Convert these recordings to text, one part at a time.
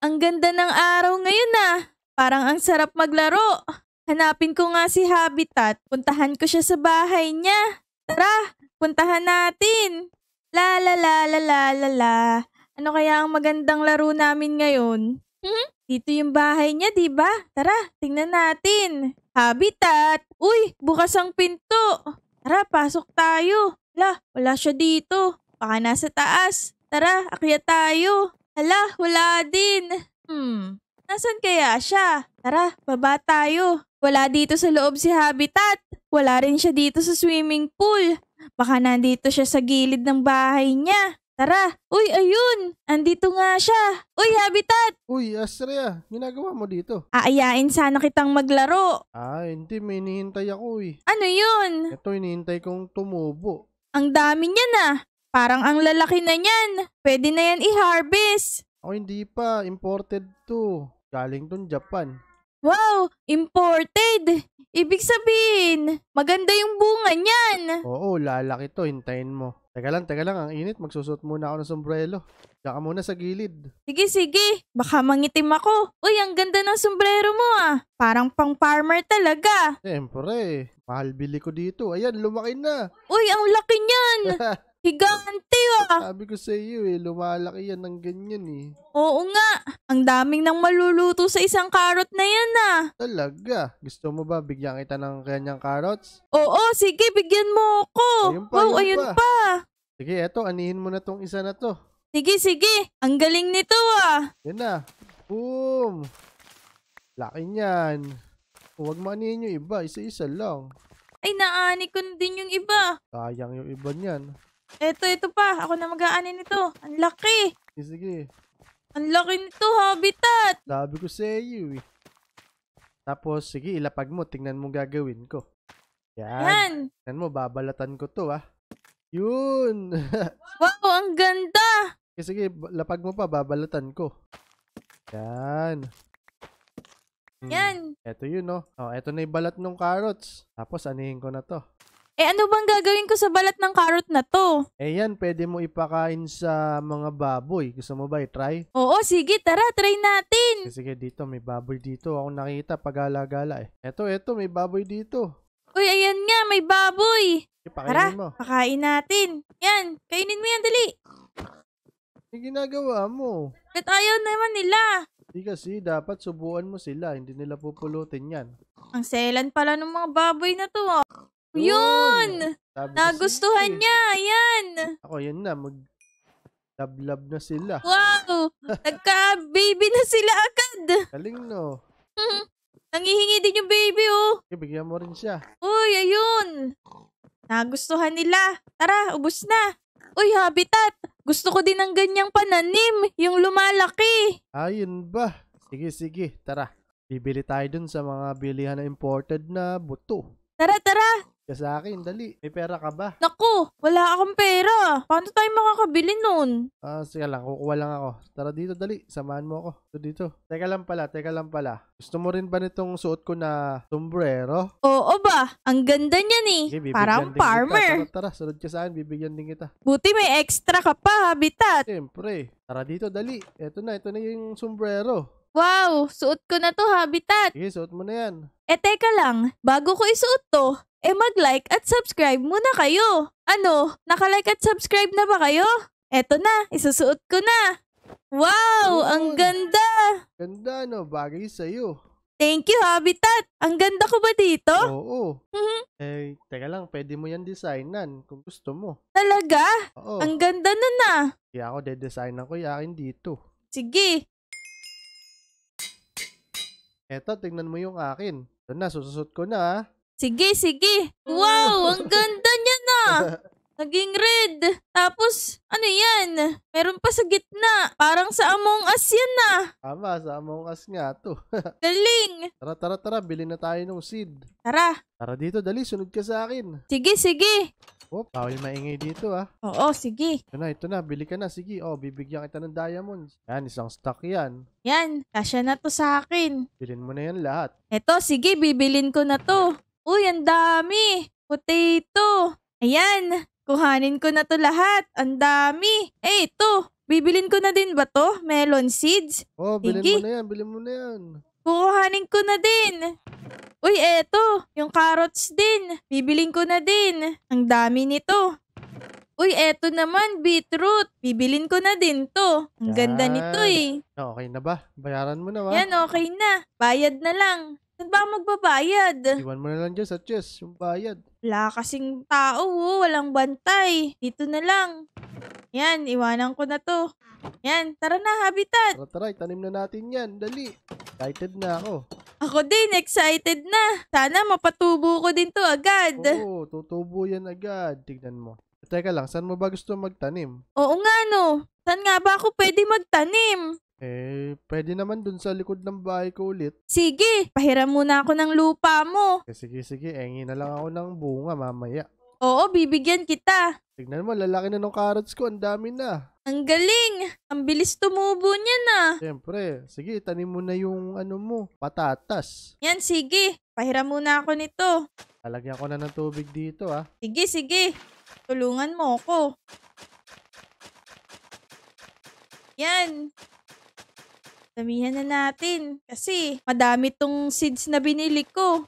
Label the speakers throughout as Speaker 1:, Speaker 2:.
Speaker 1: Ang ganda ng araw ngayon ah. Parang ang sarap maglaro. Hanapin ko nga si Habitat. Puntahan ko siya sa bahay niya. Tara, puntahan natin. La la la la la la la. Ano kaya ang magandang laro namin ngayon? Hmm? Dito yung bahay niya, di ba? Tara, tingnan natin. Habitat! Uy, bukas ang pinto. Tara, pasok tayo. La, wala siya dito. Baka nasa taas. Tara, akyat tayo. Hala, wala din. Hmm, nasan kaya siya? Tara, baba tayo. Wala dito sa loob si Habitat. Wala rin siya dito sa swimming pool. Baka nandito siya sa gilid ng bahay niya. Tara! Uy, ayun! Andito nga siya! Uy, Habitat! Uy, Astrea, ginagawa mo dito? Aayain sana kitang maglaro. Ah, hindi. May hinihintay ako eh.
Speaker 2: Ano yun? Ito,
Speaker 1: hinihintay kong tumubo. Ang dami niya na. Parang ang lalaki na niyan. Pwede na yan i-harvest. Oh, hindi pa. Imported to.
Speaker 2: Galing dun Japan.
Speaker 1: Wow! Imported! Ibig sabihin, maganda yung bunga niyan.
Speaker 2: Oo, lalaki to. Hintayin mo. Teka lang, teka lang. Ang init. Magsusot muna ako ng sombrero. Saka muna sa gilid.
Speaker 1: Sige, sige. Baka mangitim ako. Uy, ang ganda ng sombrero mo ah. Parang pang farmer
Speaker 2: talaga. Siyempre. Mahal bili ko dito. Ayan, lumaki na. Uy,
Speaker 1: ang laki niyan.
Speaker 2: Higante ah! Sabi ko sa iyo eh, lumalaki yan ng ganyan eh. Oo nga,
Speaker 1: ang daming nang maluluto sa isang carrot na yan ah.
Speaker 2: Talaga? Gusto mo ba bigyan kita ng kanyang carrots? Oo, sige, bigyan mo ako. Ayun pa, wow, ayun, pa. pa. Sige, eto, anihin mo na tong isa na to. Sige, sige, ang galing nito ah. Yan na, boom. Laki niyan. Huwag mo anihin yung iba, isa-isa lang.
Speaker 1: Ay, naani ko na din yung iba.
Speaker 2: Sayang yung iba niyan.
Speaker 1: Eto, ito pa. Ako na mag-aanin nito. Ang laki. Sige, sige. Ang laki nito, habitat.
Speaker 2: Sabi ko sa iyo eh. Tapos, sige, ilapag mo. Tingnan mo gagawin ko. Yan. Yan. Tingnan mo, babalatan ko to ah. Yun.
Speaker 1: wow, ang ganda.
Speaker 2: Sige, sige, lapag mo pa, babalatan ko. Yan. Hmm. Yan. Ito yun, no? Oh, ito oh, na yung balat ng carrots. Tapos, anihin ko na to.
Speaker 1: Eh ano bang gagawin ko sa balat ng carrot na to?
Speaker 2: Eh yan, pwede mo ipakain sa mga baboy. Gusto mo ba i-try?
Speaker 1: Oo, sige, tara, try natin.
Speaker 2: Sige, dito, may baboy dito. Ako nakita pag-alagala eh. Eto, eto, may baboy
Speaker 1: dito. Uy, ayan nga, may baboy. Sige, Tara, pakainin mo. pakain natin. Yan, kainin mo yan, dali. Yung ano ginagawa mo. At ayaw naman nila.
Speaker 2: Hindi kasi, dapat subuan mo sila. Hindi nila pupulutin yan.
Speaker 1: Ang selan pala ng mga baboy na to. oh.
Speaker 2: Yun! Sabi Nagustuhan niya. Yan. Ako, yun na. Mag Lab-lab na sila.
Speaker 1: Wow! Nagka-baby na sila agad.
Speaker 2: Galing, no?
Speaker 1: Mm-hmm. Nangihingi din yung baby, oh. Okay, bigyan mo rin siya. Uy, ayun. Nagustuhan nila. Tara, ubus na. Uy, habitat. Gusto ko din ng ganyang pananim. Yung lumalaki.
Speaker 2: Ayun ba? Sige, sige. Tara. Bibili tayo dun sa mga bilihan na imported na buto. Tara, tara ka sa akin. Dali. May pera ka ba?
Speaker 1: Naku, wala akong pera. Paano tayo makakabili nun?
Speaker 2: Ah, sige lang. Kukuha lang ako. Tara dito, dali. Samahan mo ako. Ito dito. Teka lang pala, teka lang pala. Gusto mo rin ba nitong suot ko na sombrero?
Speaker 1: Oo ba? Ang ganda niya ni. Eh. Sige, Parang din kita. farmer.
Speaker 2: Tara, tara, sunod ka sa akin. Bibigyan din kita. Buti may extra ka pa, habitat. Siyempre. Tara dito, dali. Ito na, ito na yung
Speaker 1: sombrero. Wow, suot ko na to, Habitat. Sige, suot mo na yan. Eh teka lang, bago ko isuot to, eh mag-like at subscribe muna kayo. Ano, nakalike at subscribe na ba kayo? Eto na, isusuot ko na. Wow, Uy. ang ganda! Ganda no, bagay sa'yo. Thank you, Habitat. Ang ganda ko ba dito?
Speaker 2: Oo. Mhm. Eh, teka lang, pwede mo yan designan kung gusto mo.
Speaker 1: Talaga? Oo. Ang ganda na ah. na.
Speaker 2: Kaya ako, de-designan ko yakin dito. Sige, Eto, tingnan mo yung akin. Doon na, sususot ko na. Ah.
Speaker 1: Sige, sige. Hmm. Wow, ang ganda niya na. Naging red. Tapos, ano yan? Meron pa sa gitna. Parang sa Among Us yan na.
Speaker 2: Ah. Tama, sa Among Us nga to.
Speaker 1: Galing.
Speaker 2: Tara, tara, tara. Bili na tayo ng seed. Tara. Tara dito, dali. Sunod ka sa akin. Sige, sige. Oh, bawal maingay dito ah. Oo, sige. Ito na, ito na. Bili ka na. Sige. Oh, bibigyan kita ng diamonds. Yan, isang stock yan.
Speaker 1: Yan, kasya na to sa akin.
Speaker 2: Bilin mo na yan lahat.
Speaker 1: Eto, sige. Bibilin ko na to. Uy, ang dami. Potato. Ayan. Kuhanin ko na to lahat. Ang dami. Eh, ito. Bibilin ko na din ba to? Melon seeds? Oh, bilhin Sige. mo na yan. Bilhin mo na yan. Kukuhanin ko na din. Uy, eto. Yung carrots din. Bibiling ko na din. Ang dami nito. Uy, eto naman, beetroot. Bibilin ko na din to. Ang ganda nito eh.
Speaker 2: Okay na ba? Bayaran mo na ba? Yan,
Speaker 1: okay na. Bayad na lang. Saan ba magbabayad? Iwan mo na lang dyan sa chest, yung bayad. Wala kasing tao, oh. walang bantay. Dito na lang. Yan, iwanan ko na to. Yan, tara na, habitat. Tara, tara, tanim na natin yan. Dali. Excited na ako. Ako din, excited na. Sana mapatubo ko din to agad. Oo,
Speaker 2: tutubo yan agad. Tignan mo. Teka lang, saan mo ba gusto magtanim?
Speaker 1: Oo nga, no. Saan nga ba ako pwede magtanim?
Speaker 2: Eh, pwede naman dun sa likod ng bahay ko ulit.
Speaker 1: Sige, pahiram muna ako ng lupa mo.
Speaker 2: Eh, sige, sige. Engi na lang ako ng bunga mamaya. Oo, bibigyan kita. Tignan mo, lalaki na
Speaker 1: ng carrots ko. Ang dami na. Ang galing! Ang bilis tumubo niya na.
Speaker 2: Siyempre. Sige, tanim mo na yung ano mo, patatas.
Speaker 1: Yan, sige. Pahiram muna ako nito.
Speaker 2: Talagyan ko na ng tubig dito, ah.
Speaker 1: Sige, sige. Tulungan mo ako. Yan. Damihan na natin. Kasi madami tong seeds na binili ko.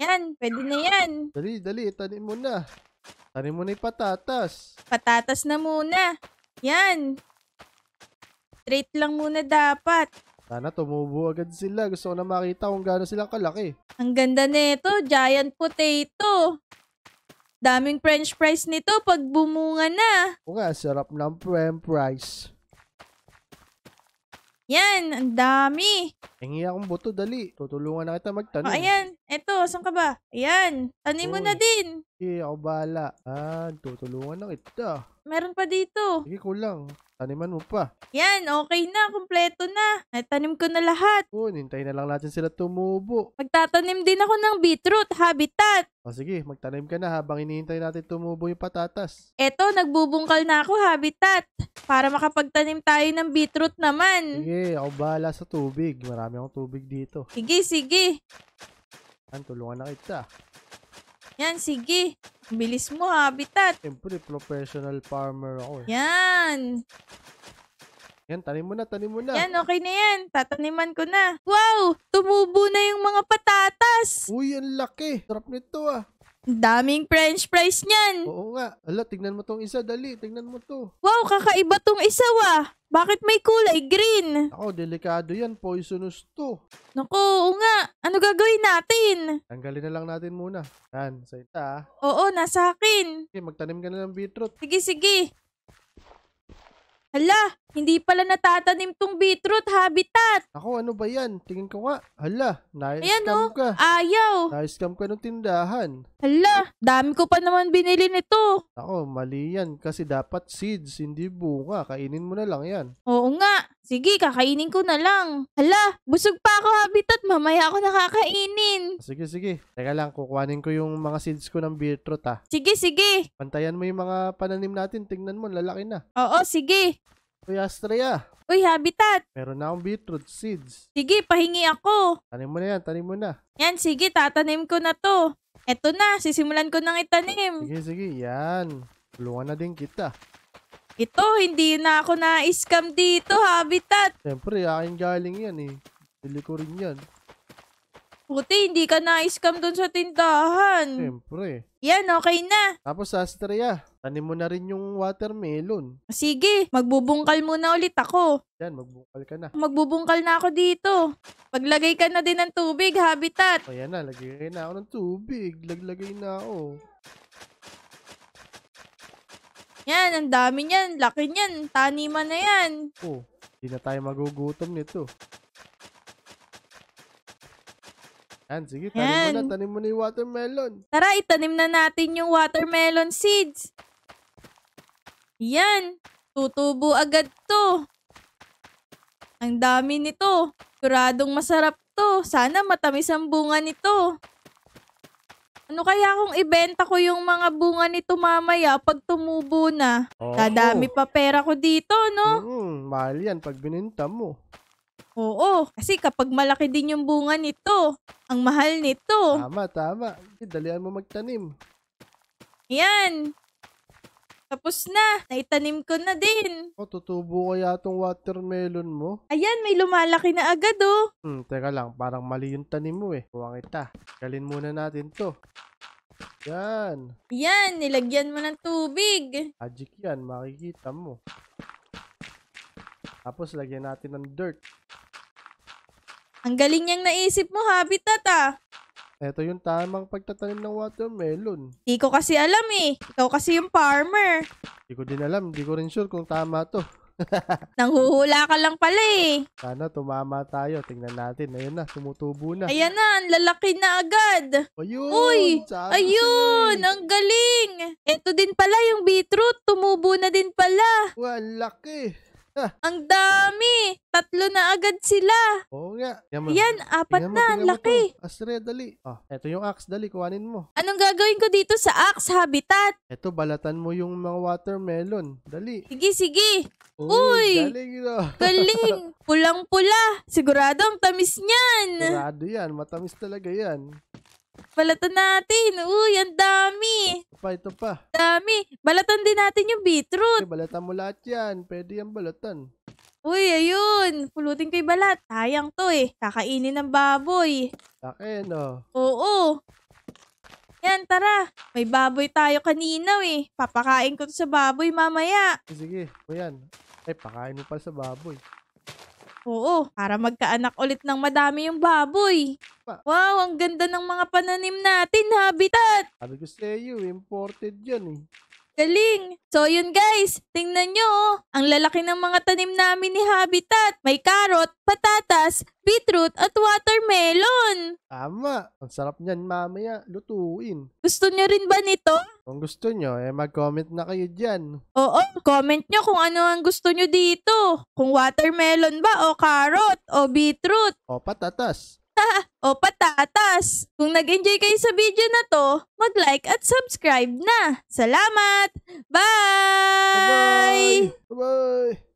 Speaker 1: Yan, pwede na yan. Dali, dali. Tanim mo na. Tanim mo na yung patatas. Patatas na muna. Yan. Straight lang muna dapat.
Speaker 2: Sana tumubo agad sila. Gusto ko na makita kung gaano sila kalaki.
Speaker 1: Ang ganda nito, giant potato. Daming french fries nito pag bumunga na.
Speaker 2: O nga, sarap ng french fries.
Speaker 1: Yan, ang dami.
Speaker 2: Hingi akong buto, dali. Tutulungan na kita magtanim. Oh, ayan,
Speaker 1: eto, saan ka ba? Ayan, tanim mo na din.
Speaker 2: Sige, ako bahala. Ah, tutulungan na kita.
Speaker 1: Meron pa dito. Sige, kulang.
Speaker 2: Taniman mo pa.
Speaker 1: Yan, okay na. Kompleto na.
Speaker 2: Natanim ko na lahat. Oo, oh, nintay na lang natin sila tumubo.
Speaker 1: Magtatanim din ako ng beetroot habitat.
Speaker 2: O sige, magtanim ka na habang hinihintay natin tumubo yung patatas.
Speaker 1: Eto, nagbubungkal na ako habitat para makapagtanim tayo ng beetroot naman.
Speaker 2: Sige, ako bahala sa tubig. Marami akong tubig dito.
Speaker 1: Sige, sige.
Speaker 2: Yan, tulungan na kita.
Speaker 1: Yan, sige. Bilis mo, habitat. Siyempre, professional farmer ako. Eh. Yan. Yan, tanim mo na, tanim mo na. Yan, okay na yan. Tataniman ko na. Wow! Tumubo na yung mga patatas! Uy, ang laki. Sarap nito ah. Daming french fries niyan. Oo nga. Ala, tignan mo tong isa. Dali, tignan mo to. Wow, kakaiba tong isa wa. Bakit may kulay green? Ako, delikado yan. Poisonous to. Naku, oo nga. Ano gagawin natin? Tanggalin na lang
Speaker 2: natin muna. Yan, sa ita ah. Oo,
Speaker 1: nasa akin. Okay, magtanim ka na ng beetroot. Sige, sige. Hala, hindi pala natatanim tong beetroot habitat. Ako, ano ba yan? Tingin ko nga. Hala, Ayan scam o, oh, ka. ayaw. Nice scam ka ng tindahan. Hala, dami ko pa naman binili nito.
Speaker 2: Ako, mali yan. Kasi dapat seeds, hindi bunga. Kainin mo na lang yan.
Speaker 1: Oo nga, Sige, kakainin ko na lang. Hala, busog pa ako habitat. Mamaya ako nakakainin.
Speaker 2: Sige, sige. Teka lang, kukuhanin ko yung mga seeds ko ng beetroot ha. Ah.
Speaker 1: Sige, sige.
Speaker 2: Pantayan mo yung mga pananim natin.
Speaker 1: Tingnan mo, lalaki na. Oo, sige. Uy, Astrea. Uy, habitat.
Speaker 2: Meron na akong beetroot seeds.
Speaker 1: Sige, pahingi ako.
Speaker 2: Tanim mo na yan, tanim mo na.
Speaker 1: Yan, sige, tatanim ko na to. Eto na, sisimulan ko nang itanim.
Speaker 2: Sige, sige, yan. Tulungan na din kita.
Speaker 1: Ito, hindi na ako na-scam dito, Habitat.
Speaker 2: Siyempre, akin galing yan eh. Bili ko
Speaker 1: rin yan. Puti, hindi ka na-scam dun sa tindahan.
Speaker 2: Siyempre.
Speaker 1: Yan, okay na.
Speaker 2: Tapos, Astrea, tanim mo na rin yung
Speaker 1: watermelon. Sige, magbubungkal muna ulit ako.
Speaker 2: Yan, magbubungkal ka na.
Speaker 1: Magbubungkal na ako dito. Paglagay ka na din ng tubig, Habitat. O,
Speaker 2: yan na, lagay na ako ng tubig. Laglagay na ako.
Speaker 1: Yan, ang dami niyan. Laki niyan. Taniman na yan.
Speaker 2: Oh, hindi na tayo magugutom nito. Yan, sige, tanim Yan. mo na.
Speaker 1: Tanim mo na yung watermelon. Tara, itanim na natin yung watermelon seeds. Yan. Tutubo agad to. Ang dami nito. Kuradong masarap to. Sana matamis ang bunga nito. Ano kaya kung ibenta ko yung mga bunga nito mamaya pag tumubo na?
Speaker 2: Oh. Dadami
Speaker 1: pa pera ko dito, no? Mm, mahal
Speaker 2: yan pag bininta mo.
Speaker 1: Oo, kasi kapag malaki din yung bunga nito, ang mahal nito. Tama, tama. Dalian mo magtanim. Yan. Tapos na. Naitanim ko na din.
Speaker 2: O, oh, tutubo kaya tong watermelon mo?
Speaker 1: Ayan, may lumalaki na agad oh.
Speaker 2: Hmm, teka lang. Parang mali yung tanim mo eh. Kuha kita. Galin muna natin to. Yan.
Speaker 1: Yan, nilagyan mo ng tubig.
Speaker 2: Magic yan, makikita mo. Tapos lagyan natin ng dirt.
Speaker 1: Ang galing niyang naisip mo, Habitat ah.
Speaker 2: Ito yung tamang pagtatanim ng watermelon.
Speaker 1: Hindi ko kasi alam eh. Ikaw kasi yung farmer.
Speaker 2: Hindi ko din alam. Hindi ko rin sure kung tama to.
Speaker 1: Nanghuhula ka lang pala eh.
Speaker 2: Sana tumama tayo. Tingnan natin. Ayun na, tumutubo na. Ayan na,
Speaker 1: ang lalaki na agad. Ayun!
Speaker 2: Uy! Ayun! Ang
Speaker 1: galing! Ito din pala yung beetroot. Tumubo na din pala. Wala laki. Ah. Ang dami! Tatlo na agad sila. Oo nga.
Speaker 2: Tingnan Yan, apat Tingnan na. Ang laki. to. Astre, dali. Ah, eto yung axe,
Speaker 1: dali. Kuhanin mo. Anong gagawin ko dito sa axe habitat?
Speaker 2: Eto, balatan mo yung mga watermelon.
Speaker 1: Dali. Sige, sige. Uy! Galing yun. Galing. Pulang-pula. Siguradong ang tamis niyan. Sigurado yan. Matamis talaga yan. Balatan natin. Uy, ang dami. Ito pa, ito pa. Dami. Balatan din natin yung beetroot. Okay, balatan mo lahat yan. Pwede yan balatan. Uy, ayun. Pulutin kay balat. Sayang to eh. Kakainin ng baboy.
Speaker 2: Akin, oh.
Speaker 1: Oo. Yan, tara. May baboy tayo kanina eh. Papakain ko to sa baboy mamaya.
Speaker 2: Sige, o yan. Ay, pakain mo pa sa baboy.
Speaker 1: Oo, para magkaanak ulit ng madami yung baboy. Wow, ang ganda ng mga pananim natin, Habitat! Sabi ko sa imported yan eh. Galing! So yun guys, tingnan nyo oh. Ang lalaki ng mga tanim namin ni Habitat. May carrot, patatas, beetroot at watermelon.
Speaker 2: Tama. Ang sarap niyan mamaya,
Speaker 1: lutuin. Gusto nyo rin ba nito?
Speaker 2: Kung gusto nyo, eh mag-comment na kayo dyan.
Speaker 1: Oo, comment nyo kung ano ang gusto nyo dito. Kung watermelon ba o carrot o beetroot.
Speaker 2: O patatas.
Speaker 1: o patatas. Kung nag-enjoy kayo sa video na to, mag-like at subscribe na. Salamat! Bye! Bye-bye! Bye-bye!